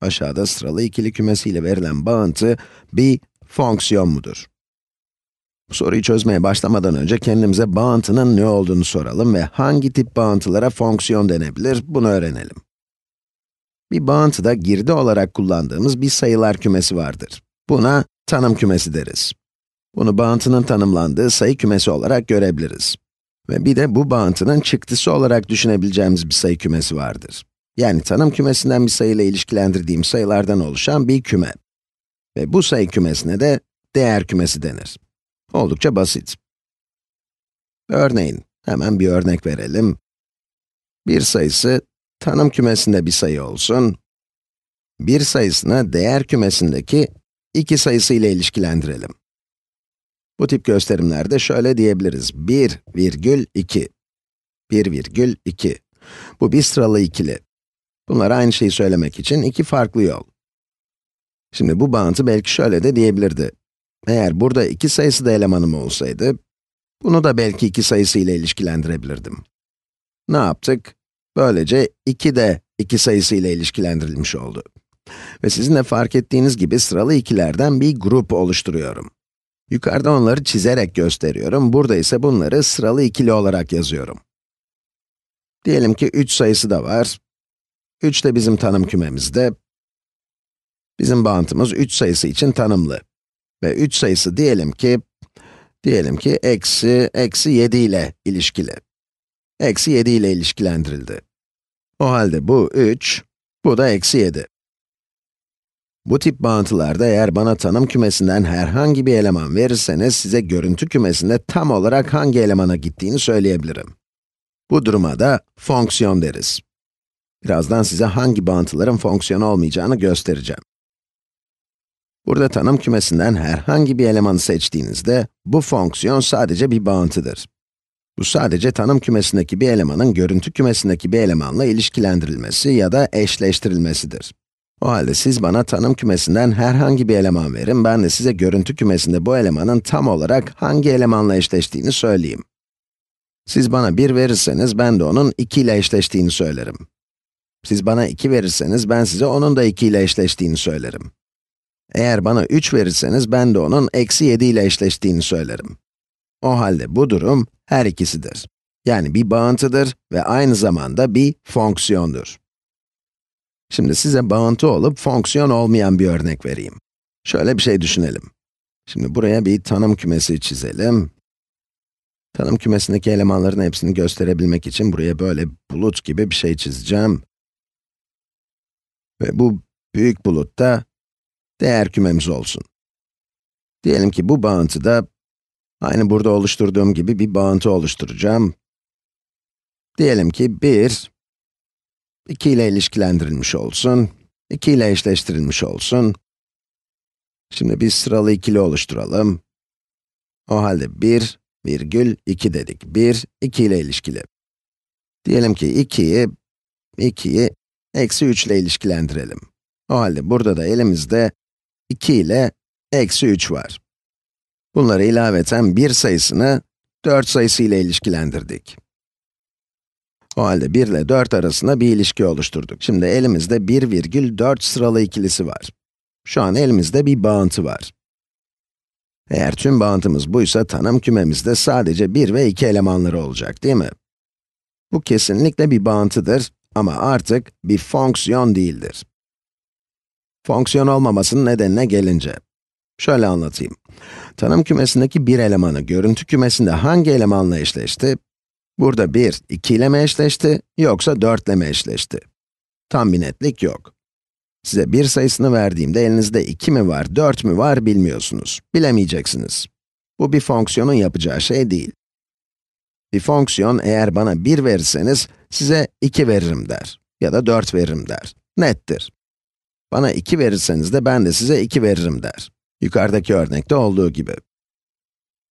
Aşağıda sıralı ikili kümesiyle verilen bağıntı bir fonksiyon mudur? Bu soruyu çözmeye başlamadan önce kendimize bağıntının ne olduğunu soralım ve hangi tip bağıntılara fonksiyon denebilir bunu öğrenelim. Bir bağıntıda girdi olarak kullandığımız bir sayılar kümesi vardır. Buna tanım kümesi deriz. Bunu bağıntının tanımlandığı sayı kümesi olarak görebiliriz. Ve bir de bu bağıntının çıktısı olarak düşünebileceğimiz bir sayı kümesi vardır. Yani tanım kümesinden bir sayı ile ilişkilendirdiğim sayılardan oluşan bir küme. Ve bu sayı kümesine de değer kümesi denir. Oldukça basit. Örneğin, hemen bir örnek verelim. Bir sayısı tanım kümesinde bir sayı olsun, bir sayısını değer kümesindeki iki sayısı ile ilişkilendirelim. Bu tip gösterimlerde şöyle diyebiliriz. 1, 2. 1,2 2. Bu bir sıralı ikili. Bunlara aynı şeyi söylemek için iki farklı yol. Şimdi bu bağıntı belki şöyle de diyebilirdi. Eğer burada iki sayısı da elemanım olsaydı, bunu da belki iki sayısı ile ilişkilendirebilirdim. Ne yaptık? Böylece 2 de 2 sayısı ile ilişkilendirilmiş oldu. Ve sizin de fark ettiğiniz gibi sıralı ikilerden bir grup oluşturuyorum. Yukarıda onları çizerek gösteriyorum, burada ise bunları sıralı ikili olarak yazıyorum. Diyelim ki 3 sayısı da var, 3 de bizim tanım kümemizde. Bizim bağıntımız 3 sayısı için tanımlı. Ve 3 sayısı diyelim ki, diyelim ki eksi, eksi 7 ile ilişkili. Eksi 7 ile ilişkilendirildi. O halde bu 3, bu da eksi 7. Bu tip bağıntılarda eğer bana tanım kümesinden herhangi bir eleman verirseniz, size görüntü kümesinde tam olarak hangi elemana gittiğini söyleyebilirim. Bu duruma da fonksiyon deriz. Birazdan size hangi bağıntıların fonksiyon olmayacağını göstereceğim. Burada tanım kümesinden herhangi bir elemanı seçtiğinizde, bu fonksiyon sadece bir bağıntıdır. Bu sadece tanım kümesindeki bir elemanın görüntü kümesindeki bir elemanla ilişkilendirilmesi ya da eşleştirilmesidir. O halde siz bana tanım kümesinden herhangi bir eleman verin, ben de size görüntü kümesinde bu elemanın tam olarak hangi elemanla eşleştiğini söyleyeyim. Siz bana 1 verirseniz, ben de onun 2 ile eşleştiğini söylerim. Siz bana 2 verirseniz ben size onun da 2 ile eşleştiğini söylerim. Eğer bana 3 verirseniz ben de onun eksi 7 ile eşleştiğini söylerim. O halde bu durum her ikisidir. Yani bir bağıntıdır ve aynı zamanda bir fonksiyondur. Şimdi size bağıntı olup fonksiyon olmayan bir örnek vereyim. Şöyle bir şey düşünelim. Şimdi buraya bir tanım kümesi çizelim. Tanım kümesindeki elemanların hepsini gösterebilmek için buraya böyle bulut gibi bir şey çizeceğim. Ve bu büyük bulut da değer kümemiz olsun. Diyelim ki bu bağıntıda, aynı burada oluşturduğum gibi bir bağıntı oluşturacağım. Diyelim ki 1, 2 ile ilişkilendirilmiş olsun, 2 ile eşleştirilmiş olsun. Şimdi bir sıralı ikili oluşturalım. O halde 1, virgül 2 dedik. 1, 2 ile ilişkili. Diyelim ki 2'yi, 2'yi eksi 3 ile ilişkilendirelim. O halde burada da elimizde 2 ile eksi 3 var. Bunları ilaveten 1 sayısını 4 sayısı ile ilişkilendirdik. O halde 1 ile 4 arasında bir ilişki oluşturduk. Şimdi elimizde 1 virgül 4 sıralı ikilisi var. Şu an elimizde bir bağıntı var. Eğer tüm bağıntımız buysa tanım kümemizde sadece 1 ve 2 elemanları olacak değil mi? Bu kesinlikle bir bağıntıdır ama artık bir fonksiyon değildir. Fonksiyon olmamasının nedenine gelince. Şöyle anlatayım. Tanım kümesindeki bir elemanı görüntü kümesinde hangi elemanla eşleşti? Burada 1, 2 ile mi eşleşti, yoksa 4 ile mi eşleşti? Tam bir netlik yok. Size bir sayısını verdiğimde elinizde 2 mi var, 4 mü var bilmiyorsunuz. Bilemeyeceksiniz. Bu bir fonksiyonun yapacağı şey değil. Bir fonksiyon eğer bana 1 verirseniz, size 2 veririm der. Ya da 4 veririm der. Nettir. Bana 2 verirseniz de ben de size 2 veririm der. Yukarıdaki örnekte olduğu gibi.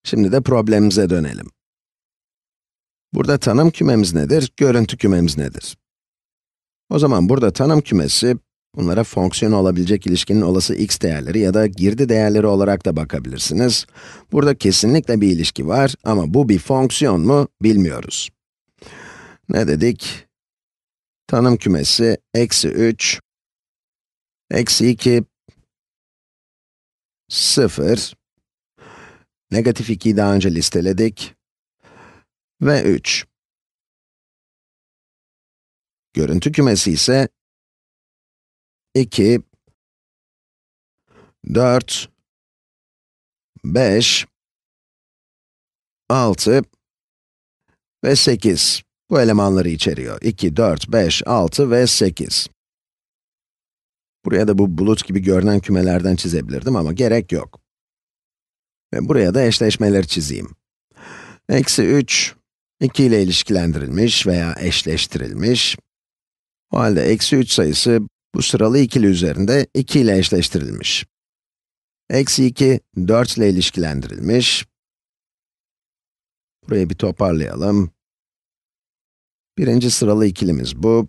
Şimdi de problemimize dönelim. Burada tanım kümemiz nedir, görüntü kümemiz nedir? O zaman burada tanım kümesi, Bunlara fonksiyon olabilecek ilişkinin olası x değerleri ya da girdi değerleri olarak da bakabilirsiniz. Burada kesinlikle bir ilişki var ama bu bir fonksiyon mu bilmiyoruz. Ne dedik? Tanım kümesi eksi 3, eksi 2, 0, negatif 2'yi daha önce listeledik ve 3. Görüntü kümesi ise 2, 4, 5, 6 ve 8. Bu elemanları içeriyor. 2, 4, 5, 6 ve 8. Buraya da bu bulut gibi görünen kümelerden çizebilirdim ama gerek yok. Ve buraya da eşleşmeleri çizeyim. Eksi 3, 2 ile ilişkilendirilmiş veya eşleştirilmiş. O halde eksi 3 sayısı bu sıralı ikili üzerinde 2 ile eşleştirilmiş. Eksi 2, 4 ile ilişkilendirilmiş. Burayı bir toparlayalım. Birinci sıralı ikilimiz bu.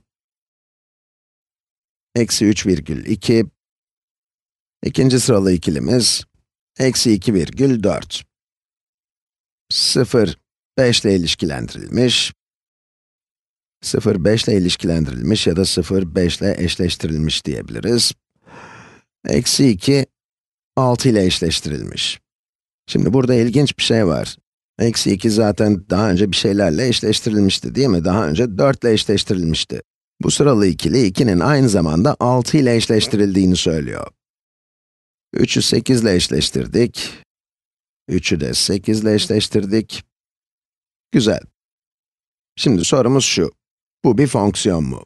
Eksi 3 virgül 2. İkinci sıralı ikilimiz, eksi 2 virgül 4. 0, 5 ile ilişkilendirilmiş. 0, 5 ile ilişkilendirilmiş ya da 0, 5 ile eşleştirilmiş diyebiliriz. Eksi 2, 6 ile eşleştirilmiş. Şimdi burada ilginç bir şey var. Eksi 2 zaten daha önce bir şeylerle eşleştirilmişti değil mi? Daha önce 4 ile eşleştirilmişti. Bu sıralı ikili 2'nin aynı zamanda 6 ile eşleştirildiğini söylüyor. 3'ü 8 ile eşleştirdik. 3'ü de 8 ile eşleştirdik. Güzel. Şimdi sorumuz şu. Bu bir fonksiyon mu?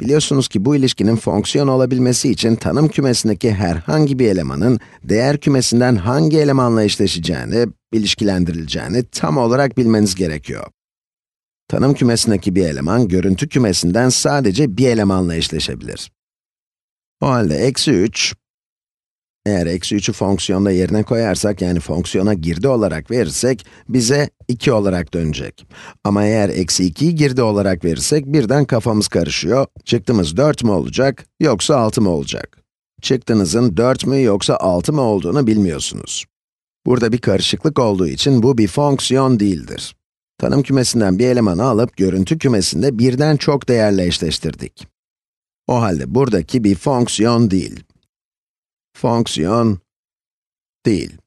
Biliyorsunuz ki bu ilişkinin fonksiyon olabilmesi için tanım kümesindeki herhangi bir elemanın değer kümesinden hangi elemanla eşleşeceğini, ilişkilendirileceğini tam olarak bilmeniz gerekiyor. Tanım kümesindeki bir eleman, görüntü kümesinden sadece bir elemanla eşleşebilir. O halde eksi 3, eğer eksi 3'ü fonksiyonda yerine koyarsak, yani fonksiyona girdi olarak verirsek, bize 2 olarak dönecek. Ama eğer eksi 2'yi girdi olarak verirsek, birden kafamız karışıyor. Çıktımız 4 mü olacak, yoksa 6 mı olacak? Çıktınızın 4 mü yoksa 6 mı olduğunu bilmiyorsunuz. Burada bir karışıklık olduğu için bu bir fonksiyon değildir. Tanım kümesinden bir elemanı alıp, görüntü kümesinde birden çok değerle eşleştirdik. O halde buradaki bir fonksiyon değil. Fang sie an. Deal.